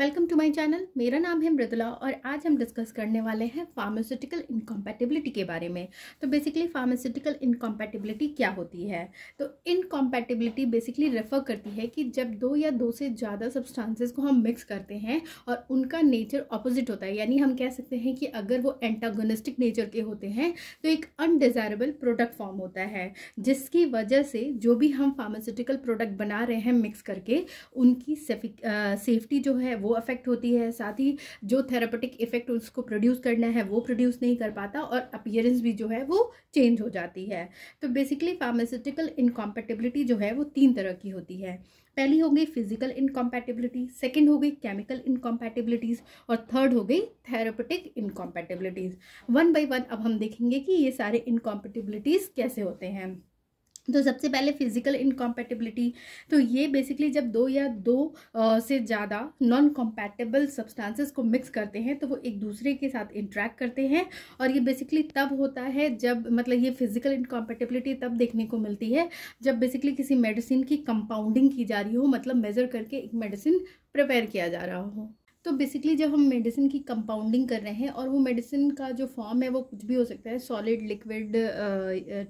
welcome to my channel मेरा नाम है मृदुला और आज हम डिस्कस करने वाले हैं फार्मास्यूटिकल इनकॉम्पैटिबिलिटी के बारे में तो बेसिकली फार्मास्यूटिकल इनकॉम्पैटिबिलिटी क्या होती है तो इनकॉम्पैटिबिलिटी बेसिकली रेफर करती है कि जब दो या दो से ज़्यादा सब्सटेंसेस को हम मिक्स करते हैं और उनका नेचर ऑपोजिट होता है यानी हम कह सकते हैं कि अगर वो एंटागोनिस्टिक नेचर के होते हैं तो एक अनडिज़ायरेबल प्रोडक्ट फॉर्म होता है जिसकी वजह से जो भी हम फार्मास्यूटिकल प्रोडक्ट बना रहे हैं मिक्स करके उनकी सेफ्टी जो है वो वो अफेक्ट होती है साथ ही जो थेरापेटिक इफेक्ट उसको प्रोड्यूस करना है वो प्रोड्यूस नहीं कर पाता और अपियरेंस भी जो है वो चेंज हो जाती है तो बेसिकली फार्मास्यूटिकल इनकॉम्पेटिबिलिटी जो है वो तीन तरह की होती है पहली हो गई फिजिकल इनकॉम्पैटिबिलिटी सेकेंड हो गई केमिकल इनकॉम्पैटिबिलिटीज़ और थर्ड हो गई therapeutic incompatibilities one by one अब हम देखेंगे कि ये सारे इनकॉम्पेटिबिलिटीज कैसे होते हैं तो सबसे पहले फिजिकल इनकॉम्पैटिबिलिटी तो ये बेसिकली जब दो या दो आ, से ज़्यादा नॉन कॉम्पैटिबल सब्सटेंसेस को मिक्स करते हैं तो वो एक दूसरे के साथ इंट्रैक्ट करते हैं और ये बेसिकली तब होता है जब मतलब ये फिजिकल इनकॉम्पैटिबिलिटी तब देखने को मिलती है जब बेसिकली किसी मेडिसिन की कंपाउंडिंग की जा रही हो मतलब मेज़र करके एक मेडिसिन प्रिपेयर किया जा रहा हो तो बेसिकली जब हम मेडिसिन की कंपाउंडिंग कर रहे हैं और वो मेडिसिन का जो फॉर्म है वो कुछ भी हो सकता है सॉलिड लिक्विड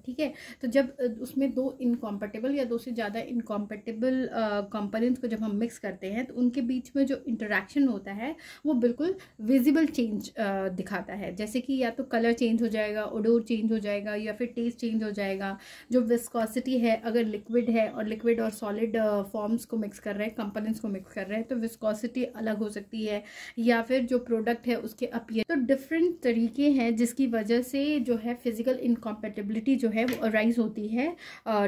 ठीक है तो जब उसमें दो इनकॉम्पेटेबल या दो से ज़्यादा इनकॉम्पेटेबल कंपोनेंट्स को जब हम मिक्स करते हैं तो उनके बीच में जो इंटरेक्शन होता है वो बिल्कुल विजिबल चेंज दिखाता है जैसे कि या तो कलर चेंज हो जाएगा ओडोर चेंज हो जाएगा या फिर टेस्ट चेंज हो जाएगा जो विस्कॉसिटी है अगर लिक्विड है और लिक्विड और सॉलिड फॉर्म्स को मिक्स कर रहे हैं कंपोनेंट्स को मिक्स कर रहे हैं तो विस्कॉसिटी अलग हो सकती है है या फिर जो प्रोडक्ट है उसके अपियर तो डिफरेंट तरीके हैं जिसकी वजह से जो है फिज़िकल इनकॉम्पेटेबिलिटी जो है वो अराइज होती है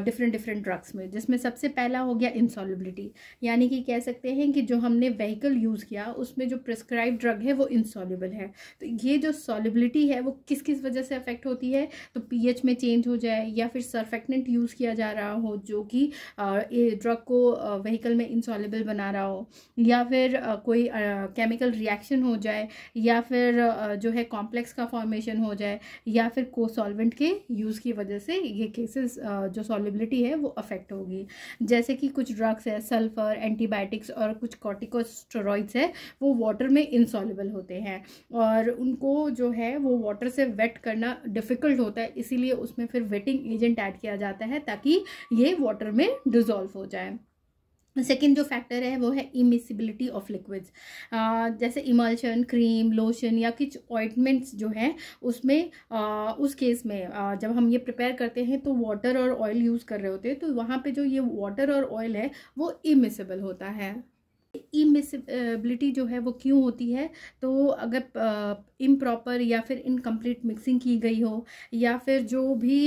डिफरेंट डिफरेंट ड्रग्स में जिसमें सबसे पहला हो गया इंसॉलिबिलिटी यानी कि कह सकते हैं कि जो हमने व्हीकल यूज़ किया उसमें जो प्रिस्क्राइब ड्रग है वो इंसॉलिबल है तो ये जो सॉलिबिलिटी है वो किस किस वजह से अफेक्ट होती है तो पीएच में चेंज हो जाए या फिर सरफेक्टेंट यूज़ किया जा रहा हो जो कि ड्रग को व्हीकल में इंसॉलिबल बना रहा हो या फिर कोई केमिकल रिएक्शन हो जाए या फिर जो है कॉम्प्लेक्स का फॉर्मेशन हो जाए या फिर को सॉल्वेंट के यूज़ की वजह से ये केसेस जो सॉलिबिलिटी है वो अफेक्ट होगी जैसे कि कुछ ड्रग्स है सल्फ़र एंटीबायोटिक्स और कुछ कॉटिकोस्टोरॉइड्स है वो वाटर में इंसॉलिबल होते हैं और उनको जो है वो वाटर से वेट करना डिफ़िकल्ट होता है इसीलिए उसमें फिर वेटिंग एजेंट ऐड किया जाता है ताकि ये वाटर में डिज़ोल्व हो जाए सेकेंड जो फैक्टर है वो है इमिसिबिलिटी ऑफ लिक्विड्स जैसे इमल्शन क्रीम लोशन या कुछ ऑइंटमेंट्स जो हैं उसमें आ, उस केस में आ, जब हम ये प्रिपेयर करते हैं तो वाटर और ऑयल यूज़ कर रहे होते हैं तो वहाँ पे जो ये वाटर और ऑयल है वो इमिसिबल होता है इमिसिबिलिटी जो है वो क्यों होती है तो अगर इम प्रॉपर या फिर इनकम्प्लीट मिक्सिंग की गई हो या फिर जो भी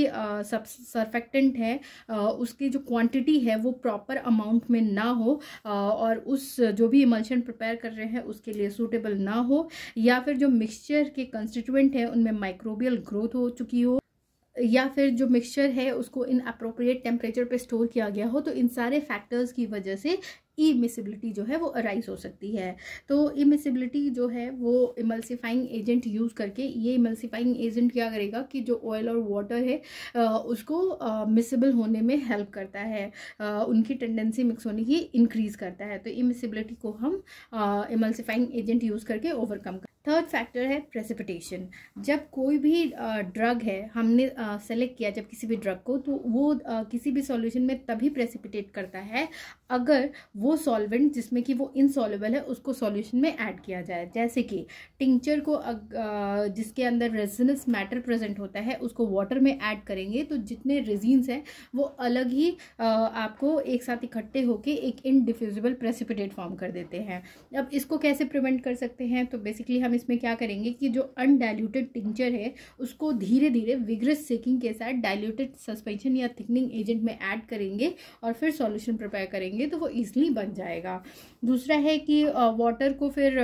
सब सर्फेक्टेंट है आ, उसकी जो क्वांटिटी है वो प्रॉपर अमाउंट में ना हो आ, और उस जो भी इमल्शन प्रिपेयर कर रहे हैं उसके लिए सूटेबल ना हो या फिर जो मिक्सचर के कंस्टिट्यूएंट हैं उनमें माइक्रोबियल ग्रोथ हो चुकी हो या फिर जो मिक्सचर है उसको इन अप्रोप्रिएट टेम्परेचर पे स्टोर किया गया हो तो इन सारे फैक्टर्स की वजह से इमिसिबिलिटी जो है वो अराइज हो सकती है तो इमिसिबिलिटी जो है वो इमल्सिफाइंग एजेंट यूज़ करके ये इमल्सिफाइंग एजेंट क्या करेगा कि जो ऑयल और वाटर है उसको मिसिबल होने में हेल्प करता है उनकी टेंडेंसी मिक्स होने की इंक्रीज़ करता है तो इमिसिबिलिटी को हम इमल्सिफाइंग एजेंट यूज़ करके ओवरकम कर थर्ड फैक्टर है प्रेसिपिटेशन जब कोई भी ड्रग है हमने सेलेक्ट किया जब किसी भी ड्रग को तो वो किसी भी सॉल्यूशन में तभी प्रेसिपिटेट करता है अगर वो सॉल्वेंट जिसमें कि वो इनसॉल्युबल है उसको सॉल्यूशन में ऐड किया जाए जैसे कि टिंचर को जिसके अंदर रेजिनस मैटर प्रेजेंट होता है उसको वाटर में ऐड करेंगे तो जितने रेजिन्स हैं वो अलग ही आपको एक साथ इकट्ठे होकर एक इनडिफ्यूजिबल प्रेसिपिटेट फॉर्म कर देते हैं अब इसको कैसे प्रिवेंट कर सकते हैं तो बेसिकली हम इसमें क्या करेंगे कि जो अनडाइल्यूटेड टिंचर है उसको धीरे धीरे विग्रस सेकिंग के साथ डाइल्यूटेड सस्पेंशन या थिकनिंग एजेंट में ऐड करेंगे और फिर सॉल्यूशन प्रिपेयर करेंगे तो वो ईजिली बन जाएगा दूसरा है कि वाटर को फिर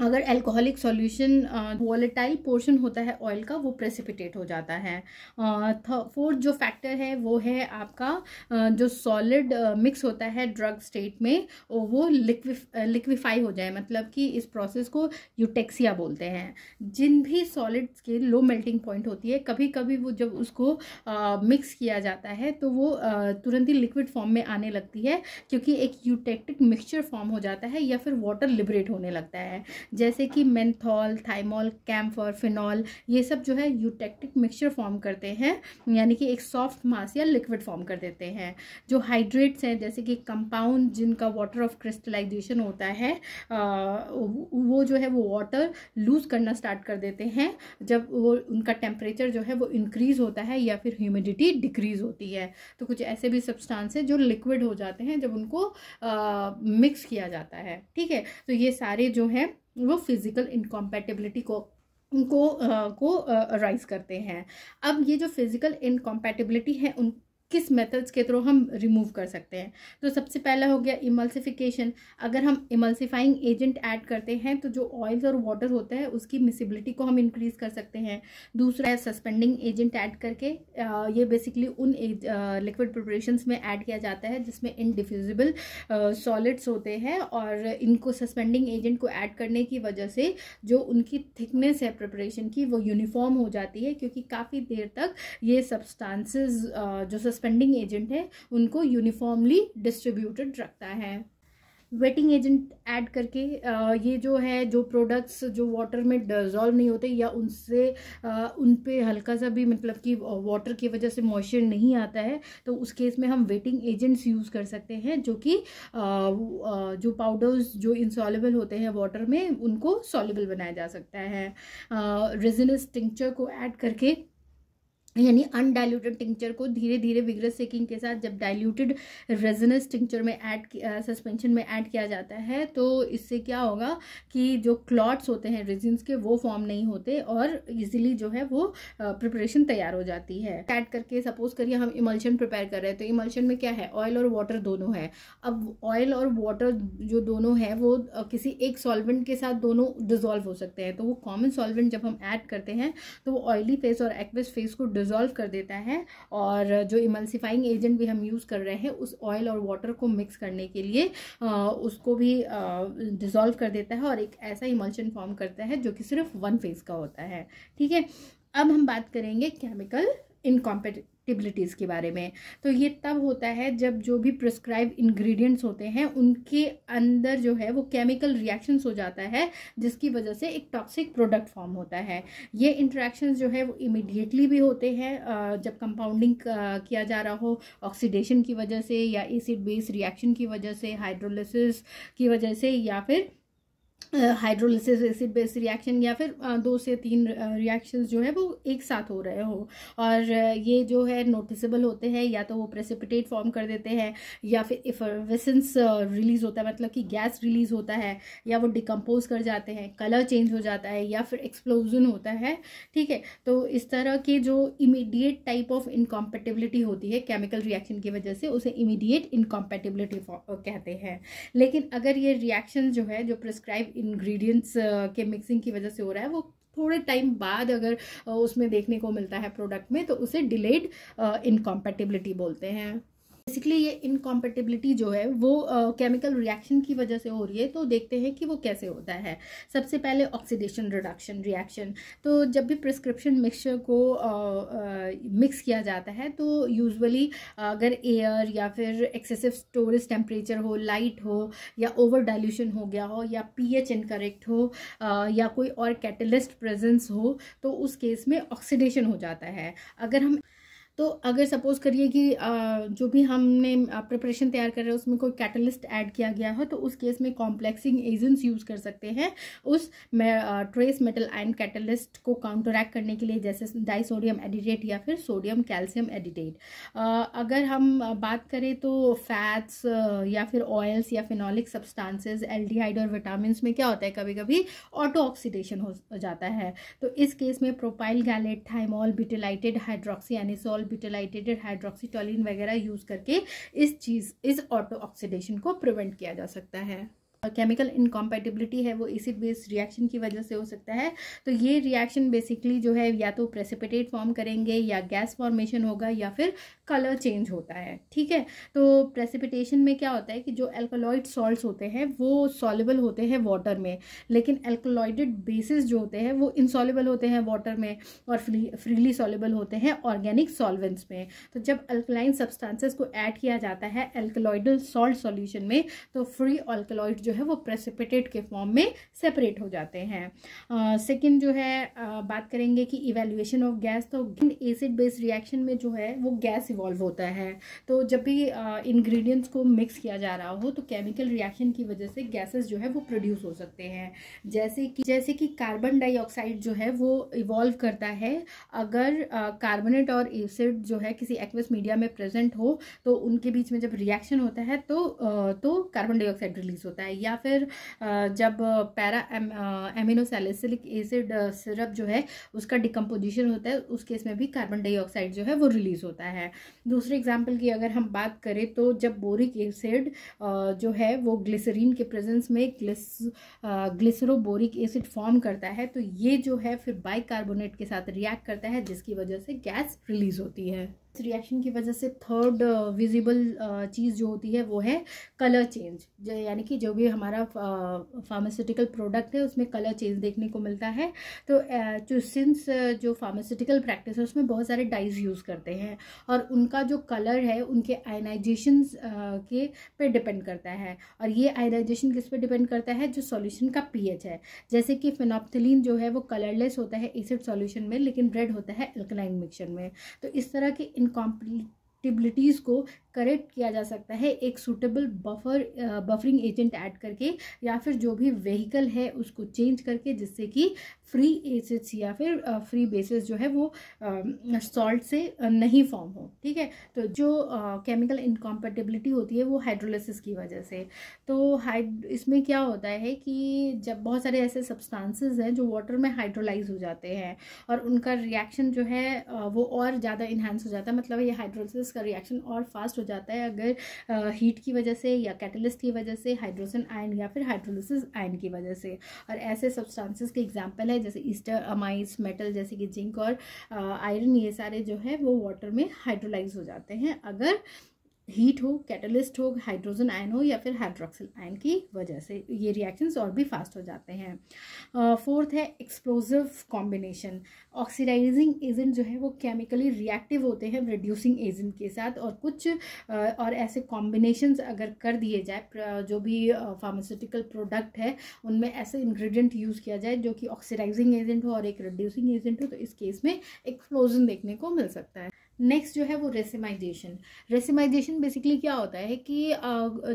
अगर एल्कोहलिक सॉल्यूशन वॉलेटाइल पोर्शन होता है ऑयल का वो प्रेसिपिटेट हो जाता है फोर्थ जो फैक्टर है वो है आपका जो सॉलिड मिक्स होता है ड्रग स्टेट में वो लिक्विफाई हो जाए मतलब कि इस प्रोसेस को यूटेक्सिया बोलते हैं जिन भी सॉलिड्स के लो मेल्टिंग पॉइंट होती है कभी कभी वो जब उसको मिक्स किया जाता है तो वो तुरंत ही लिक्विड फॉर्म में आने लगती है क्योंकि एक यूटेक्टिक मिक्सचर फॉर्म हो जाता है या फिर वाटर लिबरेट होने लगता है जैसे कि मैंथॉल थाइमॉल कैम्फर फिनॉल ये सब जो है यूटेक्टिक मिक्सचर फॉर्म करते हैं यानी कि एक सॉफ्ट मास या लिक्विड फॉर्म कर देते हैं जो हाइड्रेट्स हैं जैसे कि कंपाउंड जिनका वाटर ऑफ क्रिस्टलाइजेशन होता है आ, वो जो है वो वाटर लूज़ करना स्टार्ट कर देते हैं जब वो उनका टेम्परेचर जो है वो इंक्रीज़ होता है या फिर ह्यूमिडिटी डिक्रीज़ होती है तो कुछ ऐसे भी सब्सटांस हैं जो लिक्विड हो जाते हैं जब उनको मिक्स किया जाता है ठीक है तो ये सारे जो हैं वो फिज़िकल इनकॉम्पैटिबिलिटी को को आ, को राइज करते हैं अब ये जो फिज़िकल इनकॉम्पैटिबिलिटी है उन किस मेथड्स के थ्रू हम रिमूव कर सकते हैं तो सबसे पहला हो गया इमल्सिफिकेशन अगर हम इमल्सिफाइंग एजेंट ऐड करते हैं तो जो ऑयल्स और वाटर होता है उसकी मिसिबिलिटी को हम इंक्रीज़ कर सकते हैं दूसरा है सस्पेंडिंग एजेंट ऐड करके ये बेसिकली उन लिक्विड प्रिपरेशन में ऐड किया जाता है जिसमें इनडिफ्यूजिबल सॉलिड्स होते हैं और इनको सस्पेंडिंग एजेंट को ऐड करने की वजह से जो उनकी थिकनेस है प्रिपरेशन की वो यूनिफॉर्म हो जाती है क्योंकि काफ़ी देर तक ये सब्सटांसेस जो सस्पेंड फंडिंग एजेंट है उनको यूनिफॉर्मली डिस्ट्रीब्यूटेड रखता है वेटिंग एजेंट ऐड करके ये जो है जो प्रोडक्ट्स जो वाटर में डिजॉल्व नहीं होते या उनसे उन पे हल्का सा भी मतलब कि वाटर की वजह से मॉइस्चर नहीं आता है तो उस केस में हम वेटिंग एजेंट्स यूज़ कर सकते हैं जो कि जो पाउडर्स जो इंसॉलेबल होते हैं वाटर में उनको सॉलेबल बनाया जा सकता है रेजिनस टिंक्चर को ऐड करके यानी अनडाइल्यूटेड टिंक्चर को धीरे धीरे विग्रस सेकिंग के साथ जब डाइल्यूटेड रेजनस टिंचर में ऐड सस्पेंशन में ऐड किया जाता है तो इससे क्या होगा कि जो क्लॉट्स होते हैं रेजिन्स के वो फॉर्म नहीं होते और इजीली जो है वो प्रिपरेशन तैयार हो जाती है ऐड करके सपोज करिए हम इमल्शन प्रिपेयर कर रहे हैं तो इमल्शन में क्या है ऑयल और वाटर दोनों है अब ऑयल और वाटर जो दोनों है वो किसी एक सॉल्वेंट के साथ दोनों डिजोल्व हो सकते हैं तो वो कॉमन सॉल्वेंट जब हम ऐड करते हैं तो वो ऑयली फेस और एक्वेस फेस को डिज़ोल्व कर देता है और जो इमल्सिफाइंग एजेंट भी हम यूज़ कर रहे हैं उस ऑयल और वाटर को मिक्स करने के लिए उसको भी डिज़ोल्व कर देता है और एक ऐसा इमल्शन फॉर्म करता है जो कि सिर्फ वन फेज़ का होता है ठीक है अब हम बात करेंगे केमिकल इनकॉम्पेटिबिलिटीज़ के बारे में तो ये तब होता है जब जो भी प्रिस्क्राइब इंग्रेडिएंट्स होते हैं उनके अंदर जो है वो केमिकल रिएक्शंस हो जाता है जिसकी वजह से एक टॉक्सिक प्रोडक्ट फॉर्म होता है ये इंट्रैक्शंस जो है वो इमिडिएटली भी होते हैं जब कंपाउंडिंग किया जा रहा हो ऑक्सीडेशन की वजह से या एसिड बेस रिएक्शन की वजह से हाइड्रोलिस की वजह से या फिर हाइड्रोलिसिस एसिड बेस रिएक्शन या फिर दो से तीन रिएक्शंस जो है वो एक साथ हो रहे हो और ये जो है नोटिसेबल होते हैं या तो वो प्रेसिपिटेट फॉर्म कर देते हैं या फिर इफरवेसेंस रिलीज होता है मतलब कि गैस रिलीज होता है या वो डिकम्पोज कर जाते हैं कलर चेंज हो जाता है या फिर एक्सप्लोजन होता है ठीक है तो इस तरह के जो इमीडिएट टाइप ऑफ इनकॉम्पेटिबिलिटी होती है केमिकल रिएक्शन की वजह से उसे इमिडिएट इनकॉम्पेटिबिलिटी कहते हैं लेकिन अगर ये रिएक्शन जो है जो प्रिस्क्राइब इंग्रेडिएंट्स uh, के मिक्सिंग की वजह से हो रहा है वो थोड़े टाइम बाद अगर uh, उसमें देखने को मिलता है प्रोडक्ट में तो उसे डिलेड इनकॉम्पेटिबिलिटी uh, बोलते हैं बेसिकली ये इनकॉम्पेटिबिलिटी जो है वो केमिकल uh, रिएक्शन की वजह से हो रही है तो देखते हैं कि वो कैसे होता है सबसे पहले ऑक्सीडेशन रिडक्शन रिएक्शन तो जब भी प्रिस्क्रिप्शन मिक्सचर को मिक्स uh, uh, किया जाता है तो यूजुअली अगर एयर या फिर एक्सेसिव स्टोरेज टेम्परेचर हो लाइट हो या ओवर डाइल्यूशन हो गया हो या पी एच इनकरेक्ट हो या कोई और कैटलिस्ट प्रेजेंस हो तो उस केस में ऑक्सीडेशन हो जाता है अगर हम तो अगर सपोज़ करिए कि जो भी हमने प्रिपरेशन तैयार कर रहे हैं उसमें कोई कैटलिस्ट ऐड किया गया हो तो उस केस में कॉम्प्लेक्सिंग एजेंट्स यूज़ कर सकते हैं उस ट्रेस मेटल आयन कैटलिस्ट को काउंटरैक्ट करने के लिए जैसे डाइसोडियम एडिटेट या फिर सोडियम कैल्शियम एडिटेट अगर हम बात करें तो फैट्स या फिर ऑयल्स या फिनॉलिक सब्सटांसेज एल और विटामिन में क्या होता है कभी कभी ऑटो ऑक्सीडेशन हो जाता है तो इस केस में propyl gallate thymol butylated hydroxy anisole or butylated hydroxytoluene वगैरह यूज़ करके इस चीज़ इस ऑटो ऑक्सीडेशन को प्रिवेंट किया जा सकता है केमिकल इनकॉम्पेटिबिलिटी है वो एसिड बेस रिएक्शन की वजह से हो सकता है तो ये रिएक्शन बेसिकली जो है या तो प्रेसिपिटेट फॉर्म करेंगे या गैस फॉर्मेशन होगा या फिर कलर चेंज होता है ठीक है तो प्रेसिपिटेशन में क्या होता है कि जो एल्कोलॉइड सॉल्ट होते हैं वो सॉलेबल होते हैं वाटर में लेकिन एल्कोलॉइडेड बेसिस जो होते हैं वो इनसॉलेबल होते हैं वाटर में और फ्रीली सॉलेबल होते हैं ऑर्गेनिक सॉल्वेंट्स में तो जब अल्कलाइन सब्सटेंसेस को ऐड किया जाता है एल्कोलॉइडल सॉल्ट सॉल्यूशन में तो फ्री अल्कोलॉइड जो है वो प्रेसिपिटेट के फॉर्म में सेपरेट हो जाते हैं सेकेंड जो है बात करेंगे कि इवेल्युएशन ऑफ गैस तो एसिड बेस्ड रिएक्शन में जो है वो गैस इवॉल्व होता है तो जब भी इंग्रेडिएंट्स को मिक्स किया जा रहा हो तो केमिकल रिएक्शन की वजह से गैसेस जो है वो प्रोड्यूस हो सकते हैं जैसे कि जैसे कि कार्बन डाइऑक्साइड जो है वो इवॉल्व करता है अगर कार्बोनेट और एसिड जो है किसी एक्वस मीडिया में प्रेजेंट हो तो उनके बीच में जब रिएक्शन होता है तो आ, तो कार्बन डाइऑक्साइड रिलीज होता है या फिर जब पैरा एम, एसिड सिरप जो है उसका डिकम्पोजिशन होता है उस केस में भी कार्बन डाइऑक्साइड जो है वो रिलीज़ होता है दूसरे एग्जाम्पल की अगर हम बात करें तो जब बोरिक एसिड जो है वो ग्लिसरीन के प्रेजेंस में ग्लिस ग्लिसरोबोरिक एसिड फॉर्म करता है तो ये जो है फिर बाइकार्बोनेट के साथ रिएक्ट करता है जिसकी वजह से गैस रिलीज होती है इस रिएक्शन की वजह से थर्ड विजिबल uh, uh, चीज़ जो होती है वो है कलर चेंज यानी कि जो भी हमारा फार्मास्यूटिकल uh, प्रोडक्ट है उसमें कलर चेंज देखने को मिलता है तो सिंस जो फार्मास्यूटिकल प्रैक्टिस है उसमें बहुत सारे डाइज यूज़ करते हैं और उनका जो कलर है उनके आयनाइजेशन के पे डिपेंड करता है और ये आयनाइजेशन किस पे डिपेंड करता है जो सॉल्यूशन का पी है जैसे कि फिनॉप्थिलीन जो है वो कलरलेस होता है एसिड सॉल्यूशन में लेकिन रेड होता है अल्कलाइन मिक्सर में तो इस तरह के incomplete डिसेप्टिबिलिटीज़ को करेक्ट किया जा सकता है एक suitable buffer buffering agent add करके या फिर जो भी व्हीकल है उसको चेंज करके जिससे कि फ्री एसिड्स या फिर फ्री बेसिस जो है वो सॉल्ट से नहीं फॉर्म हो ठीक है तो जो केमिकल इनकॉम्पेटिबिलिटी होती है वो हाइड्रोलिसिस की वजह से तो हाइड इसमें क्या होता है कि जब बहुत सारे ऐसे सब्सटेंसेस हैं जो वाटर में हाइड्रोलाइज हो जाते हैं और उनका रिएक्शन जो है वो और ज़्यादा इन्हांस हो जाता है मतलब ये हाइड्रोलिस उसका रिएक्शन और फास्ट हो जाता है अगर हीट की वजह से या कैटलिस्ट की वजह से हाइड्रोजन आयन या फिर हाइड्रोलिसिस आयन की वजह से और ऐसे सब्सटेंसेस के एग्जाम्पल है जैसे ईस्टर अमाइस मेटल जैसे कि जिंक और आयरन ये सारे जो है वो वाटर में हाइड्रोलाइज हो जाते हैं अगर हीट हो कैटलिस्ट हो हाइड्रोजन आयन हो या फिर हाइड्रोक्सिल आयन की वजह से ये रिएक्शंस और भी फास्ट हो जाते हैं फोर्थ uh, है एक्सप्लोजिव कॉम्बिनेशन ऑक्सीडाइजिंग एजेंट जो है वो केमिकली रिएक्टिव होते हैं रिड्यूसिंग एजेंट के साथ और कुछ uh, और ऐसे कॉम्बिनेशंस अगर कर दिए जाए जो भी फार्मास्यूटिकल uh, प्रोडक्ट है उनमें ऐसे इन्ग्रीडियंट यूज़ किया जाए जो कि ऑक्सीडाइजिंग एजेंट हो और एक रिड्यूसिंग एजेंट हो तो इस केस में एक्सप्लोजन देखने को मिल सकता है नेक्स्ट जो है वो रेसिमाइजेशन रेसिमाइजेशन बेसिकली क्या होता है कि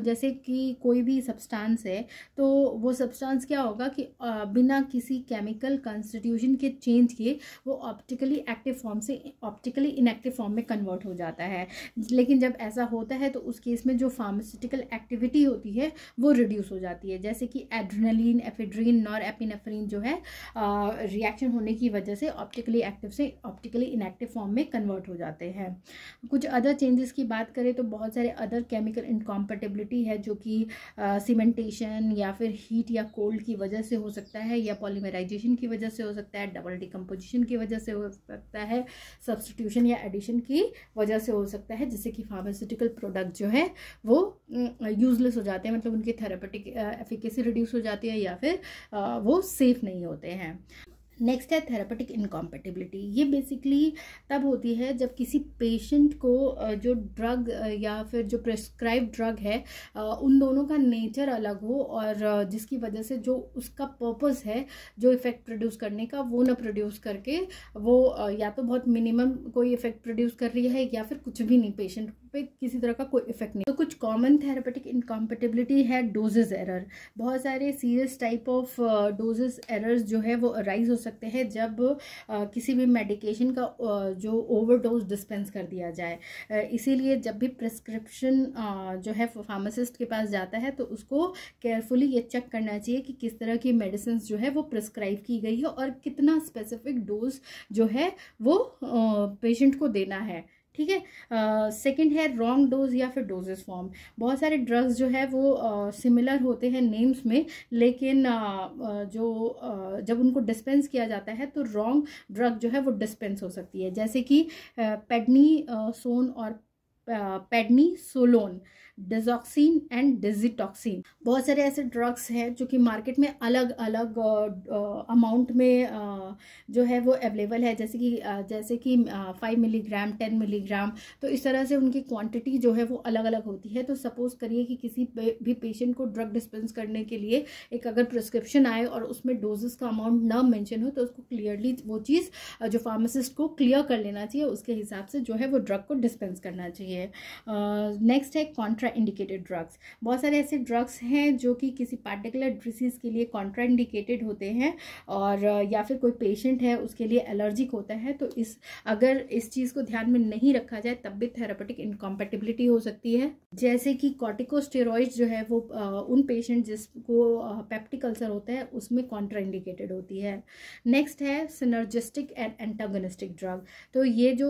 जैसे कि कोई भी सब्सटेंस है तो वो सब्सटेंस क्या होगा कि बिना किसी केमिकल कंस्टिट्यूशन के चेंज किए वो ऑप्टिकली एक्टिव फॉर्म से ऑप्टिकली इनएक्टिव फॉर्म में कन्वर्ट हो जाता है लेकिन जब ऐसा होता है तो उस केस में जो फार्मास्यूटिकल एक्टिविटी होती है वो रिड्यूस हो जाती है जैसे कि एड्रनलिन एफिड्रीन नॉर एपिनेफ्रीन जो है रिएक्शन होने की वजह से ऑप्टिकली एक्टिव से ऑप्टिकली इनएक्टिव फॉर्म में कन्वर्ट हो जाता है जाते हैं कुछ अदर चेंजेस की बात करें तो बहुत सारे अदर केमिकल इनकॉम्पेटेबिलिटी है जो कि सीमेंटेशन या फिर हीट या कोल्ड की वजह से हो सकता है या पॉलीमराइजेशन की वजह से हो सकता है डबल डिकम्पोजिशन की वजह से हो सकता है सब्सटीट्यूशन या एडिशन की वजह से हो सकता है जिससे कि फार्मास्यूटिकल प्रोडक्ट जो है वो यूजलेस हो जाते हैं मतलब उनकी थेरापेटिक एफिकेसी रिड्यूस हो जाती है या फिर वो सेफ़ नहीं होते हैं नेक्स्ट है थेरापेटिक इनकॉम्पेटिबिलिटी ये बेसिकली तब होती है जब किसी पेशेंट को जो ड्रग या फिर जो प्रेस्क्राइब ड्रग है उन दोनों का नेचर अलग हो और जिसकी वजह से जो उसका पर्पस है जो इफ़ेक्ट प्रोड्यूस करने का वो ना प्रोड्यूस करके वो या तो बहुत मिनिमम कोई इफ़ेक्ट प्रोड्यूस कर रही है या फिर कुछ भी नहीं पेशेंट पे किसी तरह का कोई इफेक्ट नहीं तो कुछ कॉमन थेरापेटिक इनकम्पेटेबिलिटी है डोजेज एरर बहुत सारे serious type of dosages errors जो है वो अराइज हो सकते हैं जब uh, किसी भी मेडिकेशन का uh, जो ओवरडोज डिस्पेंस कर दिया जाए uh, इसीलिए जब भी प्रिस्क्रिप्शन जो है फार्मासिस्ट के पास जाता है तो उसको केयरफुली ये चेक करना चाहिए कि किस तरह की मेडिसिन जो है वो प्रिस्क्राइब की गई है और कितना स्पेसिफिक डोज जो है वो पेशेंट को देना है ठीक है सेकंड है रॉन्ग डोज या फिर डोजेस फॉर्म बहुत सारे ड्रग्स जो है वो सिमिलर uh, होते हैं नेम्स में लेकिन uh, जो uh, जब उनको डिस्पेंस किया जाता है तो रॉन्ग ड्रग जो है वो डिस्पेंस हो सकती है जैसे कि पेडनी सोन और prednisolone digoxin and digitoxin बहुत सारे ऐसे ड्रग्स हैं जो कि मार्केट में अलग अलग अमाउंट में जो है वो अवेलेबल है जैसे कि जैसे कि फाइव मिलीग्राम टेन मिलीग्राम तो इस तरह से उनकी क्वांटिटी जो है वो अलग अलग होती है तो सपोज़ करिए कि किसी भी पेशेंट को ड्रग डिस्पेंस करने के लिए एक अगर प्रिस्क्रिप्शन आए और उसमें डोजेस का अमाउंट ना मैंशन हो तो उसको क्लियरली वो चीज़ जो फार्मासिस्ट को क्लियर कर लेना चाहिए उसके हिसाब से जो है वो ड्रग को डिस्पेंस करना चाहिए है नेक्स्ट है कॉन्ट्रा इंडिकेटेड ड्रग्स बहुत सारे ऐसे ड्रग्स हैं जो कि किसी पार्टिकुलर डिसीज़ के लिए कॉन्ट्रा इंडिकेटेड होते हैं और या फिर कोई पेशेंट है उसके लिए एलर्जिक होता है तो इस अगर इस चीज़ को ध्यान में नहीं रखा जाए तब भी थेरापेटिक इनकॉम्पेटिबिलिटी हो सकती है जैसे कि कॉर्टिकोस्टेरॉइड जो है वो उन पेशेंट जिसको पेप्टिक अल्सर होता है उसमें इंडिकेटेड होती है नेक्स्ट है सिनर्जिस्टिक एंड एंटागोनिस्टिक ड्रग तो ये जो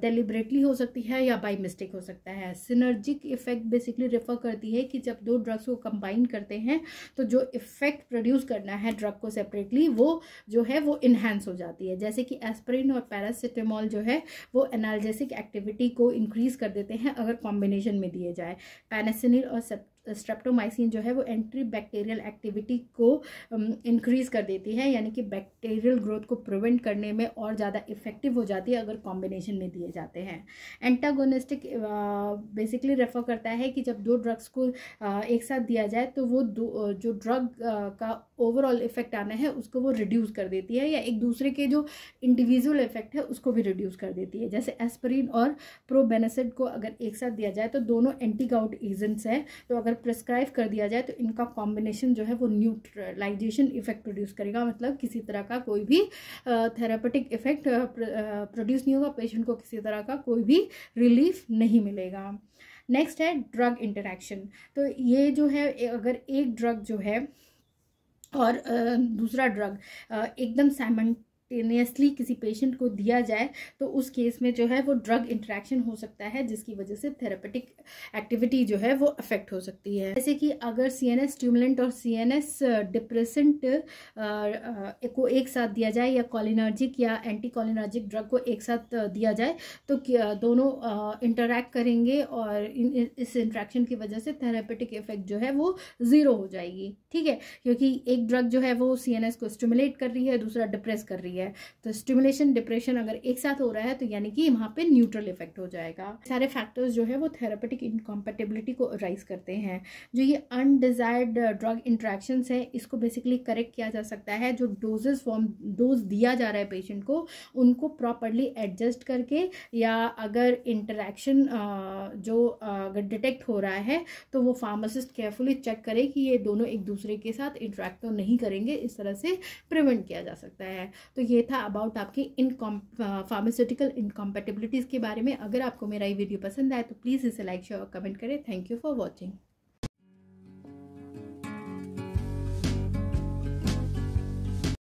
डेलिबरेटली हो सकती है या बाई मिस्टेक मिस्टेक हो सकता है सिनर्जिक इफेक्ट बेसिकली रेफर करती है कि जब दो ड्रग्स को कंबाइन करते हैं तो जो इफेक्ट प्रोड्यूस करना है ड्रग को सेपरेटली वो जो है वो इन्हेंस हो जाती है जैसे कि एस्परिन और पैरासीटामॉल जो है वो एनाल्जेसिक एक्टिविटी को इंक्रीज कर देते हैं अगर कॉम्बिनेशन में दिए जाए पैनासिनिल और सेप स्ट्रेप्टोमाइसिन जो है वो एंट्री बैक्टीरियल एक्टिविटी को इंक्रीज um, कर देती है यानी कि बैक्टीरियल ग्रोथ को प्रिवेंट करने में और ज़्यादा इफेक्टिव हो जाती है अगर कॉम्बिनेशन में दिए जाते हैं एंटागोनिस्टिक बेसिकली रेफर करता है कि जब दो ड्रग्स को uh, एक साथ दिया जाए तो वो दो uh, जो ड्रग uh, का ओवरऑल इफेक्ट आना है उसको वो रिड्यूस कर देती है या एक दूसरे के जो इंडिविजुअल इफेक्ट है उसको भी रिड्यूस कर देती है जैसे एस्परिन और प्रोबेनासिड को अगर एक साथ दिया जाए तो दोनों एंटीगाउट एजेंट्स हैं तो अगर अगर प्रिस्क्राइब कर दिया जाए तो इनका कॉम्बिनेशन जो है वो न्यूट्रलाइजेशन इफेक्ट प्रोड्यूस करेगा मतलब किसी तरह का कोई भी थेरापेटिक इफेक्ट प्रोड्यूस नहीं होगा पेशेंट को किसी तरह का कोई भी रिलीफ नहीं मिलेगा नेक्स्ट है ड्रग इंटरेक्शन तो ये जो है अगर एक ड्रग जो है और दूसरा ड्रग एकदम सैमन टेनियसली किसी पेशेंट को दिया जाए तो उस केस में जो है वो ड्रग इंट्रैक्शन हो सकता है जिसकी वजह से थेरापेटिक एक्टिविटी जो है वो अफेक्ट हो सकती है जैसे कि अगर सी एन एस ट्यूमलेंट और सी एन एस डिप्रेसेंट को एक साथ दिया जाए या कॉलिनर्जिक या एंटी कॉलिनर्जिक ड्रग को एक साथ दिया जाए तो दोनों इंटरैक्ट करेंगे और इन, इस इंट्रैक्शन की वजह से थेरापेटिक इफेक्ट जो है वो ज़ीरो हो जाएगी ठीक है क्योंकि एक ड्रग जो है वो सी एन एस को स्टिमुलेट कर रही है दूसरा डिप्रेस कर रही है है तो स्टिमुलेशन डिप्रेशन अगर एक साथ हो रहा है तो यानी कि वहाँ पे न्यूट्रल इफेक्ट हो जाएगा सारे फैक्टर्स जो है वो थेरापेटिक इनकम्पेटेबिलिटी को राइज करते हैं जो ये अनडिजायर्ड ड्रग इंट्रैक्शन है इसको बेसिकली करेक्ट किया जा सकता है जो डोजेज फॉर्म डोज दिया जा रहा है पेशेंट को उनको प्रॉपरली एडजस्ट करके या अगर इंटरेक्शन uh, जो uh, अगर डिटेक्ट हो रहा है तो वो फार्मासिस्ट केयरफुली चेक करे कि ये दोनों एक दूसरे के साथ इंट्रैक्ट तो नहीं करेंगे इस तरह से प्रिवेंट किया जा सकता है तो ये था अबाउट आपकी इनकॉम फार्मास्यूटिकल इनकॉम्पेटिबिलिटीज़ के बारे में अगर आपको मेरा ये वीडियो पसंद आए तो प्लीज़ इसे लाइक शेयर और कमेंट करें थैंक यू फॉर वॉचिंग